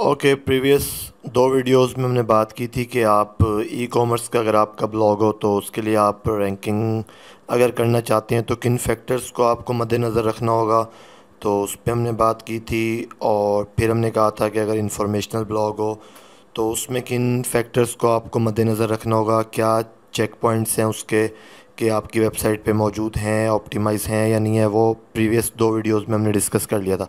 okay okay, previous दो videos में हमने बात की थी कि आप ई कॉमर्स का अगर आपका ब्लॉग हो तो उसके लिए आप रैंकिंग अगर करना चाहते हैं तो किन फैक्टर्स को आपको मद्देनज़र रखना होगा तो उस पर हमने बात की थी और फिर हमने कहा था कि अगर इंफॉर्मेशनल ब्लॉग हो तो उसमें किन फैक्टर्स को आपको मद्देनज़र रखना होगा क्या चेक पॉइंट्स हैं उसके कि आपकी वेबसाइट पर मौजूद हैं ऑप्टिमाइज़ हैं या नहीं है वो प्रीवियस दो वीडियोज़ में हमने डिस्कस कर लिया था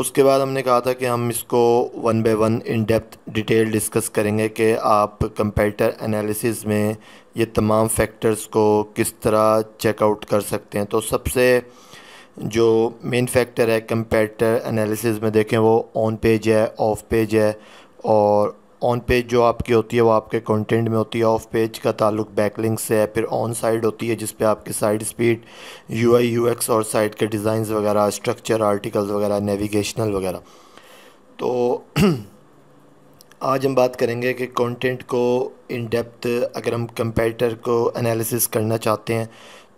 उसके बाद हमने कहा था कि हम इसको one by one in depth detail discuss करेंगे कि आप कंपेटर एनालिसिस में ये तमाम फैक्टर्स को किस तरह चेकआउट कर सकते हैं तो सबसे जो मेन फैक्टर है कंपेटर एनालिसिस में देखें वो ऑन पेज है ऑफ पेज है और ऑन पेज जो आपकी होती है वो आपके कंटेंट में होती है ऑफ पेज का ताल्लुक बैकलिंग से है फिर ऑन साइड होती है जिस पे आपकी site speed U I U X और साइट के डिज़ाइन वगैरह स्ट्रक्चर आर्टिकल्स वगैरह नेविगेशनल वगैरह तो आज हम बात करेंगे कि कंटेंट को इन डेप्थ अगर हम कंपेटर को एनालिसिस करना चाहते हैं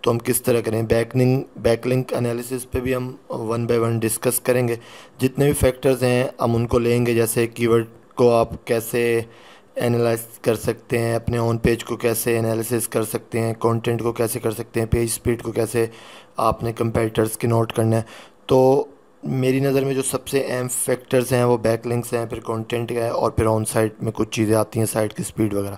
तो हम किस तरह करें बैकलिंग बैकलिंक एनालिसिस पे भी हम वन बाय वन डिस्कस करेंगे जितने भी फैक्टर्स हैं हम उनको लेंगे जैसे कीवर्ड को आप कैसे एनालाइज कर सकते हैं अपने ऑन पेज को कैसे एनालिसिस कर सकते हैं कंटेंट को कैसे कर सकते हैं पेज स्पीड को कैसे आपने कंपेटिटर्स के नोट करना है तो मेरी नज़र में जो सबसे अहम फैक्टर्स हैं वो बैक लिंक्स हैं फिर कंटेंट है और फिर ऑन साइट में कुछ चीज़ें आती हैं साइट की स्पीड वगैरह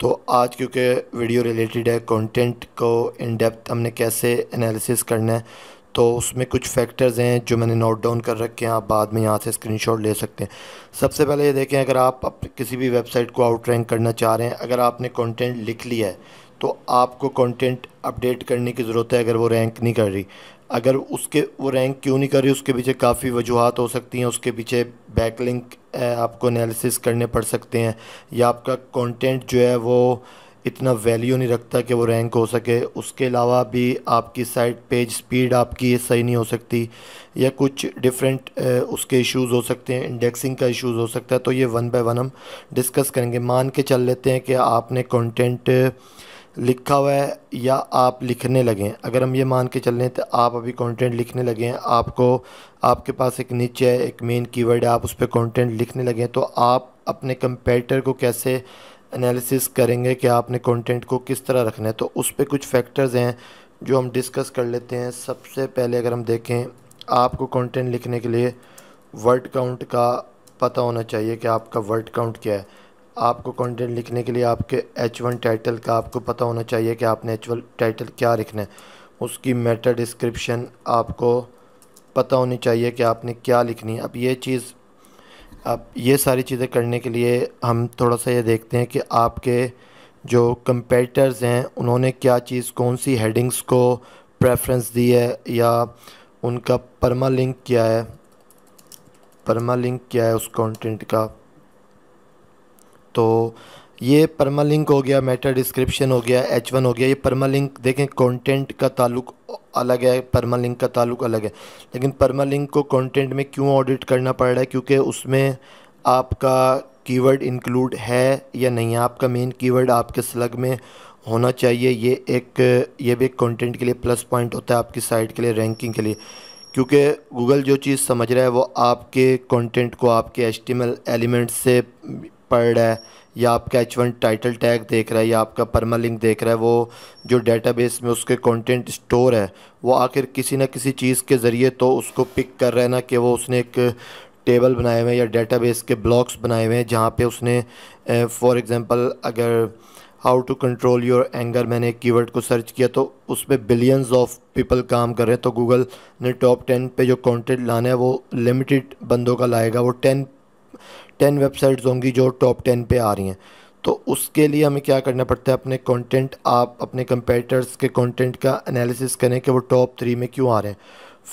तो आज क्योंकि वीडियो रिलेटेड है कंटेंट को इन डेप्थ हमने कैसे एनालिसिस करना है तो उसमें कुछ फैक्टर्स हैं जो मैंने नोट डाउन कर रखे हैं आप बाद में यहाँ से स्क्रीनशॉट ले सकते हैं सबसे पहले ये देखें अगर आप किसी भी वेबसाइट को आउट रैंक करना चाह रहे हैं अगर आपने कंटेंट लिख लिया है तो आपको कंटेंट अपडेट करने की ज़रूरत है अगर वो रैंक नहीं कर रही अगर उसके वो रैंक क्यों नहीं कर रही उसके पीछे काफ़ी वजूहत हो सकती हैं उसके पीछे बैकलिंक आपको एनालिसिस करने पड़ सकते हैं या आपका कॉन्टेंट जो है वो इतना वैल्यू नहीं रखता कि वो रैंक हो सके उसके अलावा भी आपकी साइट पेज स्पीड आपकी सही नहीं हो सकती या कुछ डिफरेंट उसके इश्यूज हो सकते हैं इंडेक्सिंग का इश्यूज हो सकता है तो ये वन बाय वन हम डिस्कस करेंगे मान के चल लेते हैं कि आपने कंटेंट लिखा हुआ है या आप लिखने लगे हैं अगर हम ये मान के चल रहे हैं तो आप अभी कंटेंट लिखने लगे हैं आपको आपके पास एक नीचे है एक मेन कीवर्ड है आप उस पर कंटेंट लिखने लगे हैं तो आप अपने कंपेटर को कैसे एनालिसिस करेंगे कि आपने कंटेंट को किस तरह रखना है तो उस पर कुछ फैक्टर्स हैं जो हम डिस्कस कर लेते हैं सबसे पहले अगर हम देखें आपको कंटेंट लिखने के लिए वर्ड काउंट का पता होना चाहिए कि आपका वर्ड काउंट क्या है आपको कंटेंट लिखने के लिए आपके एच वन टाइटल का आपको पता होना चाहिए कि आपने एच वन टाइटल क्या लिखना है उसकी मेटा डिस्क्रिप्शन आपको पता होनी चाहिए कि आपने क्या लिखनी है अब ये चीज़ अब ये सारी चीज़ें करने के लिए हम थोड़ा सा ये देखते हैं कि आपके जो कंपेटर्स हैं उन्होंने क्या चीज़ कौन सी हेडिंग्स को प्रेफरेंस दी है या उनका परमा लिंक क्या है परमा लिंक क्या है उस कंटेंट का तो ये परमा लिंक हो गया मेटा डिस्क्रिप्शन हो गया एच वन हो गया ये परमा लिंक देखें कंटेंट का ताल्लुक अलग है परमा लिंक का ताल्लुक अलग है लेकिन परमा लिंक को कंटेंट में क्यों ऑडिट करना पड़ रहा है क्योंकि उसमें आपका कीवर्ड इंक्लूड है या नहीं है आपका मेन कीवर्ड आपके स्लग में होना चाहिए ये एक ये भी एक कॉन्टेंट के लिए प्लस पॉइंट होता है आपकी साइट के लिए रैंकिंग के लिए क्योंकि गूगल जो चीज़ समझ रहा है वो आपके कंटेंट को आपके एस्टिमल एलिमेंट से पढ़ रहा है या आपका एच वन टाइटल टैग देख रहा है या आपका परमा लिंक देख रहा है वो जो डेटाबेस में उसके कंटेंट स्टोर है वो आखिर किसी ना किसी चीज़ के ज़रिए तो उसको पिक कर रहा है ना कि वो उसने एक टेबल बनाए हुए हैं या डेटाबेस के ब्लॉक्स बनाए हुए हैं जहाँ पे उसने फॉर एग्ज़ाम्पल अगर how to control your anger मैंने एक कीवर्ड को सर्च किया तो उसमें बिलियंस ऑफ पीपल काम कर रहे हैं तो गूगल ने टॉप टेन पे जो कंटेंट लाना है वो लिमिटेड बंदों का लाएगा वो टेन टेन वेबसाइट्स होंगी जो टॉप टेन पे आ रही हैं तो उसके लिए हमें क्या करना पड़ता है अपने कंटेंट आप अपने कंपेटर्स के कंटेंट का एनालिसिस करें कि वो टॉप थ्री में क्यों आ रहे हैं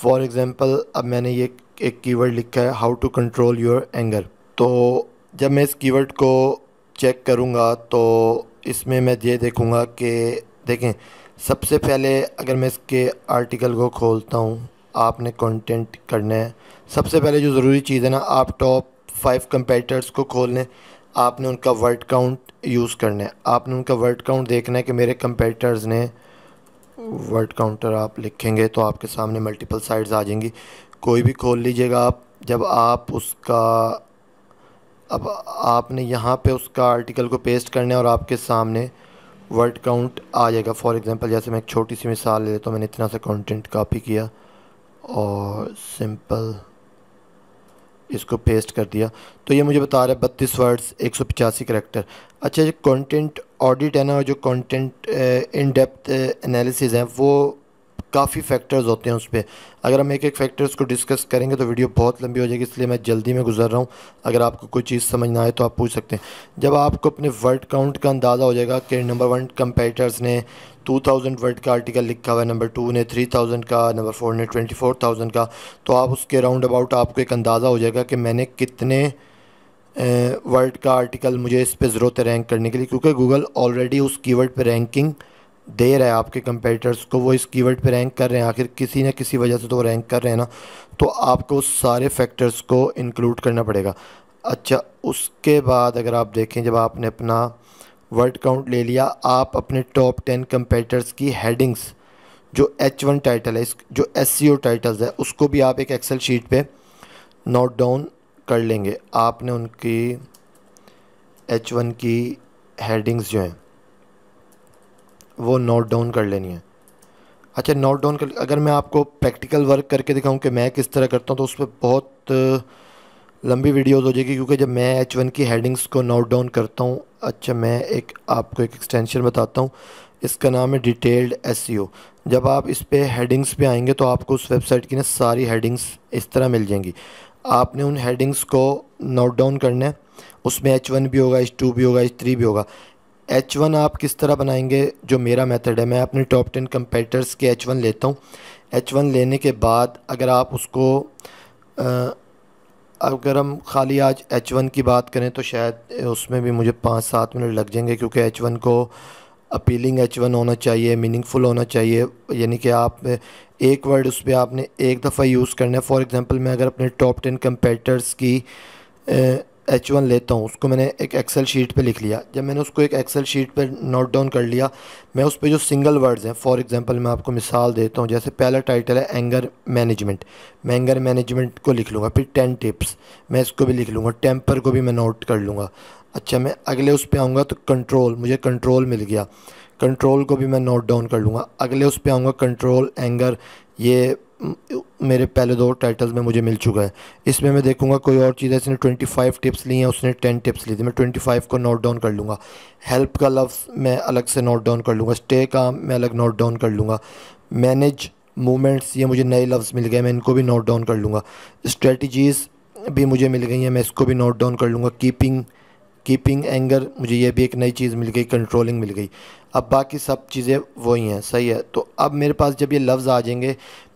फॉर एग्ज़ाम्पल अब मैंने ये एक कीवर्ड लिखा है how to control your anger तो जब मैं इस कीवर्ड को चेक करूँगा तो इसमें मैं ये देखूँगा कि देखें सबसे पहले अगर मैं इसके आर्टिकल को खोलता हूँ आपने कंटेंट करना है सबसे पहले जो ज़रूरी चीज़ है ना आप टॉप फाइव कंपेटर्स को खोलने आपने उनका वर्ड काउंट यूज़ करना है आपने उनका वर्ड काउंट देखना है कि मेरे कंपेटर्स ने वर्ड काउंटर आप लिखेंगे तो आपके सामने मल्टीपल साइड्स आ जाएंगी कोई भी खोल लीजिएगा आप जब आप उसका अब आपने यहाँ पे उसका आर्टिकल को पेस्ट करना है और आपके सामने वर्ड काउंट आ जाएगा फॉर एग्जांपल जैसे मैं एक छोटी सी मिसाल ले लेता तो हूँ मैंने इतना सा कंटेंट कॉपी किया और सिंपल इसको पेस्ट कर दिया तो ये मुझे बता रहा है बत्तीस वर्ड्स एक सौ पचासी करेक्टर अच्छा जो कंटेंट ऑडिट है ना और जो कंटेंट इन डेप्थ एनालिसिस हैं वो काफ़ी फैक्टर्स होते हैं उस पर अगर हम एक एक फैक्टर्स को डिस्कस करेंगे तो वीडियो बहुत लंबी हो जाएगी इसलिए मैं जल्दी में गुजर रहा हूँ अगर आपको कोई चीज़ समझ ना आए तो आप पूछ सकते हैं जब आपको अपने वर्ड काउंट का अंदाज़ा हो जाएगा कि नंबर वन कंपेटर्स ने टू थाउजेंड वर्ड का आर्टिकल लिखा हुआ है नंबर टू ने थ्री थाउजेंड का नंबर फोर ने ट्वेंटी फोर थाउजेंड का तो आप उसके राउंड अबाउट आपको एक अंदाज़ा हो जाएगा कि मैंने कितने वर्ड का आर्टिकल मुझे इस पर ज़रूरत है रैंक करने के लिए क्योंकि गूगल ऑलरेडी उस कीवर्ड पे रैंकिंग दे रहा है आपके कंपेटिटर्स को वो इस कीवर्ड पे रैंक कर रहे हैं आखिर किसी न किसी वजह से तो वो रैंक कर रहे हैं ना तो आपको सारे फैक्टर्स को इंक्लूड करना पड़ेगा अच्छा उसके बाद अगर आप देखें जब आपने अपना वर्ड काउंट ले लिया आप अपने टॉप टेन कंपेटर्स की हेडिंग्स जो एच वन टाइटल है जो एस सी ओ टाइटल्स है उसको भी आप एक एक्सेल शीट पे नोट डाउन कर लेंगे आपने उनकी एच वन की हेडिंग्स जो हैं वो नोट डाउन कर लेनी है अच्छा नोट डाउन कर अगर मैं आपको प्रैक्टिकल वर्क करके दिखाऊं कि मैं किस तरह करता हूं तो उस पर बहुत लंबी वीडियोस हो जाएगी क्योंकि जब मैं एच वन की हेडिंग्स को नोट डाउन करता हूँ अच्छा मैं एक आपको एक एक्सटेंशन बताता हूँ इसका नाम है डिटेल्ड एस e जब आप इस पर हेडिंग्स पे आएंगे तो आपको उस वेबसाइट की ना सारी हेडिंग्स इस तरह मिल जाएंगी आपने उन हेडिंग्स को नोट डाउन करना है उसमें एच वन भी होगा एच टू भी होगा एच थ्री भी होगा एच वन आप किस तरह बनाएंगे जो मेरा मेथड है मैं अपने टॉप टेन कंपेटर्स के एच वन लेता हूँ एच वन लेने के बाद अगर आप उसको आ, अगर हम खाली आज एच वन की बात करें तो शायद उसमें भी मुझे पाँच सात मिनट लग जाएंगे क्योंकि एच वन को अपीलिंग एच वन होना चाहिए मीनिंगफुल होना चाहिए यानी कि आप एक वर्ड उस पर आपने एक दफ़ा यूज़ करना है फॉर एग्ज़ाम्पल मैं अगर अपने टॉप टेन कम्पेटर्स की एच वन लेता हूँ उसको मैंने एक एक्सेल शीट पे लिख लिया जब मैंने उसको एक एक्सेल शीट पे नोट डाउन कर लिया मैं उस पर जो सिंगल वर्ड्स हैं फॉर एग्जांपल मैं आपको मिसाल देता हूँ जैसे पहला टाइटल है एंगर मैनेजमेंट मैं एंगर मैनेजमेंट को लिख लूँगा फिर टेन टिप्स मैं इसको भी लिख लूँगा टेम्पर को भी मैं नोट कर लूँगा अच्छा मैं अगले उस पर आऊँगा तो कंट्रोल मुझे कंट्रोल मिल गया कंट्रोल को भी मैं नोट डाउन कर लूँगा अगले उस पर आऊँगा कंट्रोल एंगर ये मेरे पहले दो टाइटल्स में मुझे मिल चुका है इसमें मैं देखूंगा कोई और चीज़ है इसने 25 टिप्स ली हैं उसने 10 टिप्स ली थी मैं 25 को नोट डाउन कर लूँगा हेल्प का लफ्ज़ मैं अलग से नोट डाउन कर लूँगा स्टे का मैं अलग नोट डाउन कर लूँगा मैनेज मूवमेंट्स ये मुझे नए लफ्ज़ मिल गए मैं इनको भी नोट डाउन कर लूँगा स्ट्रेटजीज़ भी मुझे मिल गई हैं मैं इसको भी नोट डाउन कर लूँगा कीपिंग कीपिंग एंगर मुझे ये भी एक नई चीज़ मिल गई कंट्रोलिंग मिल गई अब बाकी सब चीज़ें वही हैं सही है तो अब मेरे पास जब ये लफ्ज़ आ जाएंगे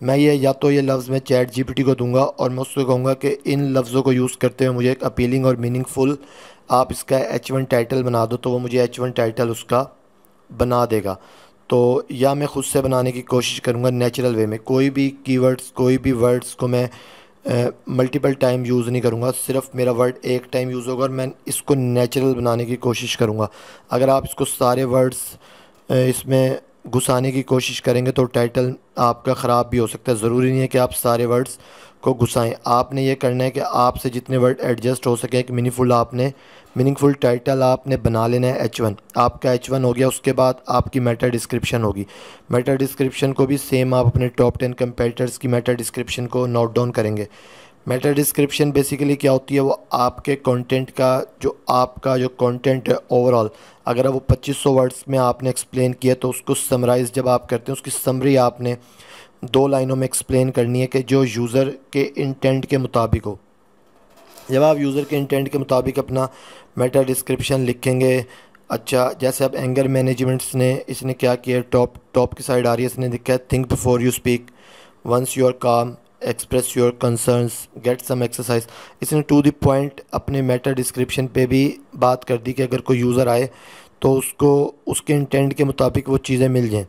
मैं ये या तो ये लफ्ज़ मैं चैट जीपीटी को दूंगा और मैं उससे कहूँगा कि इन लफ्ज़ों को यूज़ करते हुए मुझे एक अपीलिंग और मीनिंगफुल आप इसका एच वन टाइटल बना दो तो वो मुझे एच वन टाइटल उसका बना देगा तो या मैं ख़ुद से बनाने की कोशिश करूँगा नेचुरल वे में कोई भी कीवर्ड्स कोई भी वर्ड्स को मैं मल्टीपल टाइम यूज़ नहीं करूँगा सिर्फ मेरा वर्ड एक टाइम यूज़ होगा और मैं इसको नेचुरल बनाने की कोशिश करूँगा अगर आप इसको सारे वर्ड्स इसमें घुसाने की कोशिश करेंगे तो टाइटल आपका ख़राब भी हो सकता है ज़रूरी नहीं है कि आप सारे वर्ड्स को घुसाएं आपने ये करना है कि आपसे जितने वर्ड एडजस्ट हो सके एक मीनिंगफुल आपने मीनिंगफुल टाइटल आपने बना लेना है एच वन आपका एच वन हो गया उसके बाद आपकी मेटा डिस्क्रिप्शन होगी मेटा डिस्क्रिप्शन को भी सेम आप अपने टॉप टेन कंपेटर्स की मेटा डिस्क्रिप्शन को नोट डाउन करेंगे मेटा डिस्क्रिप्शन बेसिकली क्या होती है वो आपके कंटेंट का जो आपका जो कंटेंट है ओवरऑल अगर वो 2500 वर्ड्स में आपने एक्सप्लेन किया तो उसको समराइज़ जब आप करते हैं उसकी समरी आपने दो लाइनों में एक्सप्लेन करनी है कि जो यूज़र के इंटेंट के मुताबिक हो जब आप यूज़र के इंटेंट के मुताबिक अपना मेटा डिस्क्रिप्शन लिखेंगे अच्छा जैसे अब एंगर मैनेजमेंट्स ने इसने क्या किया टॉप टॉप की साइड आ रही है इसने लिखा है think before you speak once are calm express your concerns get some exercise इसने टू द पॉइंट अपने मैटर डिस्क्रिप्शन पे भी बात कर दी कि अगर कोई यूज़र आए तो उसको उसके इंटेंट के मुताबिक वो चीज़ें मिल जाएँ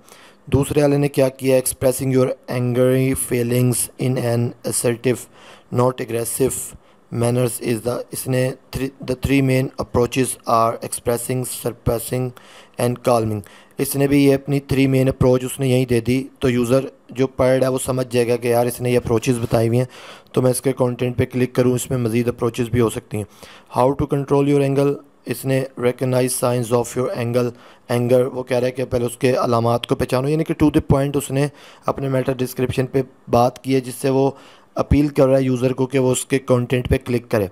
दूसरे वाले ने क्या किया expressing your angry feelings in an assertive not aggressive manners is the इसने three the three main approaches are expressing suppressing and calming इसने भी ये अपनी थ्री मेन अप्रोच उसने यहीं दे दी तो यूज़र जो पढ़ है वो समझ जाएगा कि यार इसने ये अप्रोचेज़ बताई हुई हैं तो मैं इसके कंटेंट पे क्लिक करूँ इसमें मज़ीद अप्रोचेज़ भी हो सकती हैं how to control your angle इसने recognize signs of your angle anger वो कह रहा है कि पहले उसके अलामत को पहचानो यानी कि टू द पॉइंट उसने अपने मेटर डिस्क्रिप्शन पर बात की है जिससे वो अपील कर रहा है यूज़र को कि वो उसके कॉन्टेंट पे क्लिक करे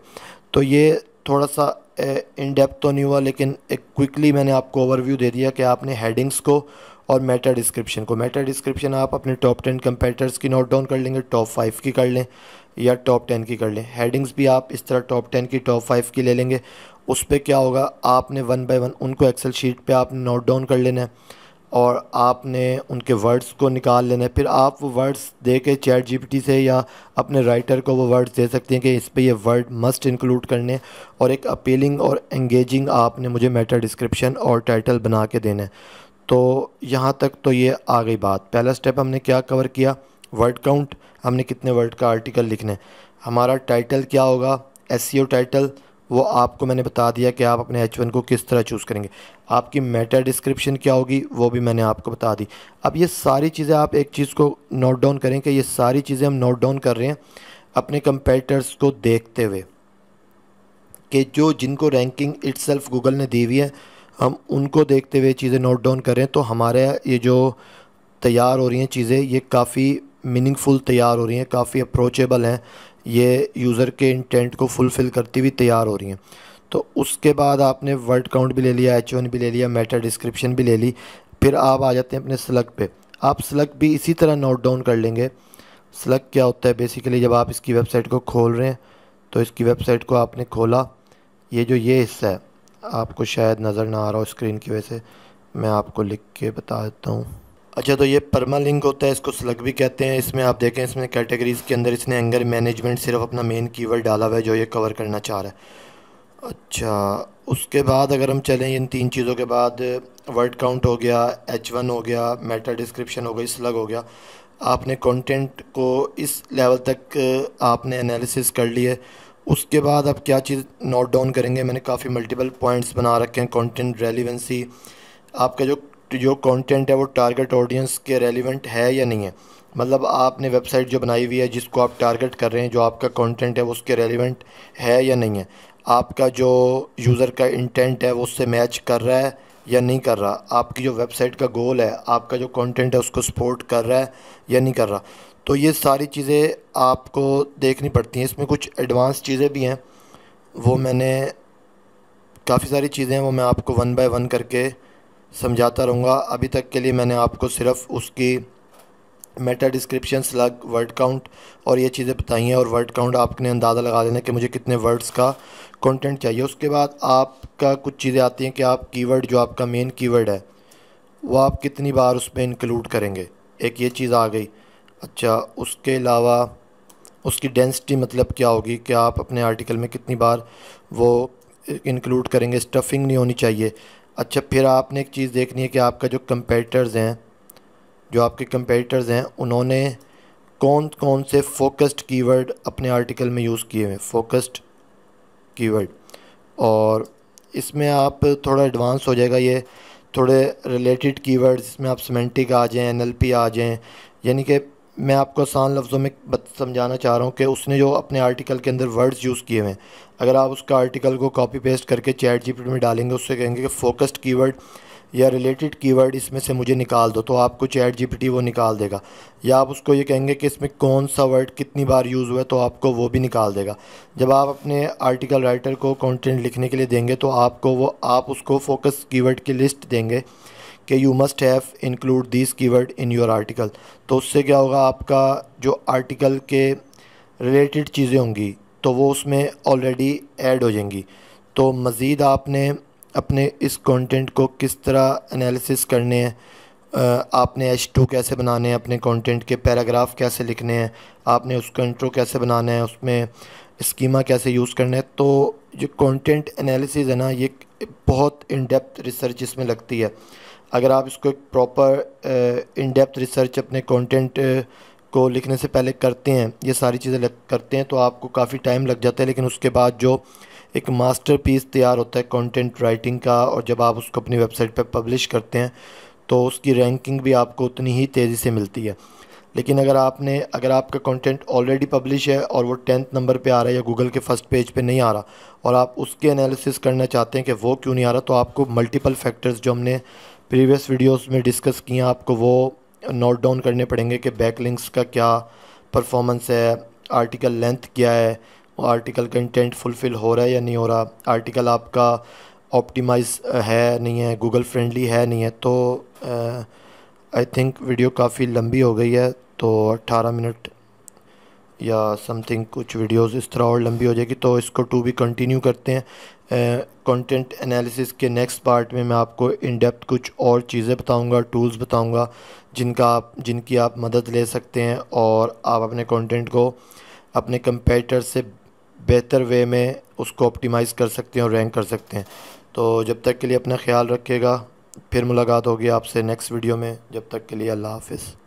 तो ये थोड़ा सा इन डेप्थ तो नहीं हुआ लेकिन एक क्विकली मैंने आपको ओवरव्यू दे दिया कि आपने हेडिंग्स को और मेटा डिस्क्रिप्शन को मेटा डिस्क्रिप्शन आप अपने टॉप टेन कंपेटर्स की नोट डाउन कर लेंगे टॉप फाइव की कर लें या टॉप टेन की कर लें हेडिंग्स भी आप इस तरह टॉप टेन की टॉप फाइव की ले लेंगे उस पर क्या होगा आपने वन बाई वन उनको एक्सेल शीट पर आप नोट डाउन कर लेना है और आपने उनके वर्ड्स को निकाल लेना है फिर आप वो वर्ड्स दे के चैट जी से या अपने राइटर को वो वर्ड्स दे सकते हैं कि इस पर ये वर्ड मस्ट इंक्लूड करने और एक अपीलिंग और एंगेजिंग आपने मुझे मेटा डिस्क्रिप्शन और टाइटल बना के देना है तो यहाँ तक तो ये आ गई बात पहला स्टेप हमने क्या कवर किया वर्ड काउंट हमने कितने वर्ड का आर्टिकल लिखना है हमारा टाइटल क्या होगा एस टाइटल e वो आपको मैंने बता दिया कि आप अपने एच वन को किस तरह चूज़ करेंगे आपकी मेटा डिस्क्रिप्शन क्या होगी वो भी मैंने आपको बता दी अब ये सारी चीज़ें आप एक चीज़ को नोट डाउन करें कि ये सारी चीज़ें हम नोट डाउन कर रहे हैं अपने कंपेटर्स को देखते हुए कि जो जिनको रैंकिंग सेल्फ गूगल ने दी हुई है हम उनको देखते हुए चीज़ें नोट डाउन करें तो हमारे ये जो तैयार हो रही हैं चीज़ें ये काफ़ी मीनिंगफुल तैयार हो रही हैं काफ़ी अप्रोचेबल हैं ये यूज़र के इंटेंट को फुलफ़िल करती हुई तैयार हो रही हैं तो उसके बाद आपने वर्ड काउंट भी ले लिया एच वन भी ले लिया मेटा डिस्क्रिप्शन भी ले ली फिर आप आ जाते हैं अपने स्लग पे आप स्लग भी इसी तरह नोट डाउन कर लेंगे स्लग क्या होता है बेसिकली जब आप इसकी वेबसाइट को खोल रहे हैं तो इसकी वेबसाइट को आपने खोला ये जो ये हिस्सा है आपको शायद नज़र ना आ रहा हो स्क्रीन की वजह से मैं आपको लिख के बता देता हूँ अच्छा तो ये परमा लिंक होता है इसको स्लग भी कहते हैं इसमें आप देखें इसमें कैटेगरीज़ के अंदर इसने एंगर मैनेजमेंट सिर्फ अपना मेन कीवर्ड डाला हुआ है जो ये कवर करना चाह रहा है अच्छा उसके बाद अगर हम चलें इन तीन चीज़ों के बाद वर्ड काउंट हो गया एच वन हो गया मेटा डिस्क्रिप्शन हो गई स्लग हो गया आपने कंटेंट को इस लेवल तक आपने एनालिसिस कर लिए उसके बाद आप क्या चीज़ नोट डाउन करेंगे मैंने काफ़ी मल्टीपल पॉइंट्स बना रखे हैं कंटेंट रेलिवेंसी आपका जो जो कंटेंट है वो टारगेट ऑडियंस के रेलिवेंट है या नहीं है मतलब आपने वेबसाइट जो बनाई हुई है जिसको आप टारगेट कर रहे हैं जो आपका कंटेंट है वो उसके रेलिवेंट है या नहीं है आपका जो यूज़र का इंटेंट है वो उससे मैच कर रहा है या नहीं कर रहा आपकी जो वेबसाइट का गोल है आपका जो कॉन्टेंट है उसको सपोर्ट कर रहा है या नहीं कर रहा तो ये सारी चीज़ें आपको देखनी पड़ती हैं इसमें कुछ एडवांस चीज़ें भी हैं वो मैंने काफ़ी सारी चीज़ें हैं वो मैं आपको वन बाय वन करके समझाता रहूँगा अभी तक के लिए मैंने आपको सिर्फ उसकी meta description slug word count और ये चीज़ें बताई हैं और वर्ड काउंट आपने अंदाज़ा लगा देना कि मुझे कितने वर्ड्स का कंटेंट चाहिए उसके बाद आपका कुछ चीज़ें आती हैं कि आप कीवर्ड जो आपका मेन कीवर्ड है वो आप कितनी बार उसमें इंक्लूड करेंगे एक ये चीज़ आ गई अच्छा उसके अलावा उसकी डेंसिटी मतलब क्या होगी कि आप अपने आर्टिकल में कितनी बार वो इंक्लूड करेंगे स्टफिंग नहीं होनी चाहिए अच्छा फिर आपने एक चीज़ देखनी है कि आपका जो कंपेटर्स हैं जो आपके कंपेटर्स हैं उन्होंने कौन कौन से फोकस्ड कीवर्ड अपने आर्टिकल में यूज़ किए हुए फोकस्ड कीवर्ड और इसमें आप थोड़ा एडवांस हो जाएगा ये थोड़े रिलेटेड कीवर्ड्स इसमें आप सीमेंटिक आ जाएँ एन आ जाएँ यानी कि मैं आपको आसान लफ्ज़ों में समझाना चाह रहा हूँ कि उसने जो अपने आर्टिकल के अंदर वर्ड्स यूज़ किए हैं अगर आप उसका आर्टिकल को कॉपी पेस्ट करके चैट जी में डालेंगे उससे कहेंगे कि फोकस्ड कीवर्ड या रिलेटेड कीवर्ड इसमें से मुझे निकाल दो तो आपको चैट जी वो निकाल देगा या आप उसको ये कहेंगे कि इसमें कौन सा वर्ड कितनी बार यूज़ हुआ है तो आपको वो भी निकाल देगा जब आप अपने आर्टिकल राइटर को कंटेंट लिखने के लिए देंगे तो आपको वो आप उसको फोकस कीवर्ड की लिस्ट देंगे कि you must have include this keyword in your article तो उससे क्या होगा आपका जो आर्टिकल के रिलेटेड चीज़ें होंगी तो वो उसमें ऑलरेडी ऐड हो जाएंगी तो मज़ीद आपने अपने इस कंटेंट को किस तरह एनालिसिस करने हैं आपने एच टू कैसे बनाने हैं अपने कंटेंट के पैराग्राफ कैसे लिखने हैं आपने उसका इंट्रो कैसे बनाना है उसमें स्कीमा कैसे यूज़ करना है तो जो कंटेंट एनालिसिस है ना ये बहुत इन डेप्थ रिसर्च इसमें लगती है अगर आप इसको एक प्रॉपर इन डेप्थ रिसर्च अपने कंटेंट को लिखने से पहले करते हैं ये सारी चीज़ें करते हैं तो आपको काफ़ी टाइम लग जाता है लेकिन उसके बाद जो एक मास्टर पीस तैयार होता है कंटेंट राइटिंग का और जब आप उसको अपनी वेबसाइट पर पब्लिश करते हैं तो उसकी रैंकिंग भी आपको उतनी ही तेज़ी से मिलती है लेकिन अगर आपने अगर आपका कंटेंट ऑलरेडी पब्लिश है और वो टेंथ नंबर पे आ रहा है या गूगल के फर्स्ट पेज पे नहीं आ रहा और आप उसके एनालिसिस करना चाहते हैं कि वो क्यों नहीं आ रहा तो आपको मल्टीपल फैक्टर्स जो हमने प्रीवियस वीडियोस में डिस्कस किए आपको वो नोट डाउन करने पड़ेंगे कि बैक लिंक्स का क्या परफॉर्मेंस है आर्टिकल लेंथ क्या है आर्टिकल कंटेंट फुलफ़िल हो रहा है या नहीं हो रहा आर्टिकल आपका ऑप्टिमाइज है नहीं है गूगल फ्रेंडली है नहीं है तो आई थिंक वीडियो काफ़ी लंबी हो गई है तो 18 मिनट या समथिंग कुछ वीडियोस इस तरह और लंबी हो जाएगी तो इसको टू भी कंटिन्यू करते हैं कंटेंट एनालिसिस के नेक्स्ट पार्ट में मैं आपको इन डेप्थ कुछ और चीज़ें बताऊंगा टूल्स बताऊंगा जिनका आप जिनकी आप मदद ले सकते हैं और आप अपने कंटेंट को अपने कंपेटर से बेहतर वे में उसको ऑप्टिमाइज़ कर सकते हैं और रैंक कर सकते हैं तो जब तक के लिए अपना ख्याल रखिएगा फिर मुलाकात होगी आपसे नेक्स्ट वीडियो में जब तक के लिए अल्लाह हाफिज़